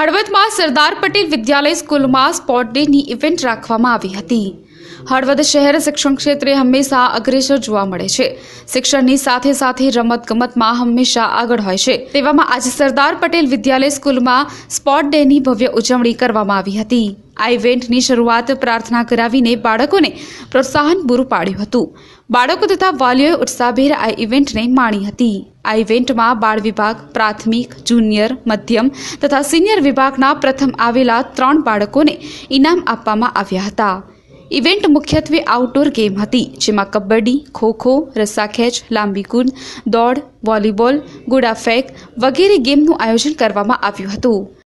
હળવદમાં સરદાર પટેલ વિદ્યાલય સ્કૂલમાં સ્પોટ ડેની ઇવેન્ટ રાખવામાં આવી હતી હળવદ શહેર શિક્ષણ ક્ષેત્રે હંમેશા અગ્રેસર જોવા મળે છે શિક્ષણની સાથે સાથે રમત ગમતમાં હંમેશા આગળ હોય છે તેવામાં આજે સરદાર પટેલ વિદ્યાલય સ્કૂલમાં સ્પોટ ડેની ભવ્ય ઉજવણી કરવામાં આવી હતી આ ઇવેન્ટની શરૂઆત પ્રાર્થના કરાવીને બાળકોને પ્રોત્સાહન પૂરું પાડ્યું હતું બાળકો તથા વાલીઓએ ઉત્સાહભેર આ ઇવેન્ટને માણી હતી આ ઇવેન્ટમાં બાળ વિભાગ પ્રાથમિક જુનિયર મધ્યમ તથા સિનિયર વિભાગના પ્રથમ આવેલા ત્રણ બાળકોને ઇનામ આપવામાં આવ્યા હતા ઇવેન્ટ મુખ્યત્વે આઉટડોર ગેમ હતી જેમાં કબડ્ડી ખોખો રસ્સાખેંચ લાંબી કૂદ દોડ વોલીબોલ ગુડાફેંક વગેરે ગેમનું આયોજન કરવામાં આવ્યું હતું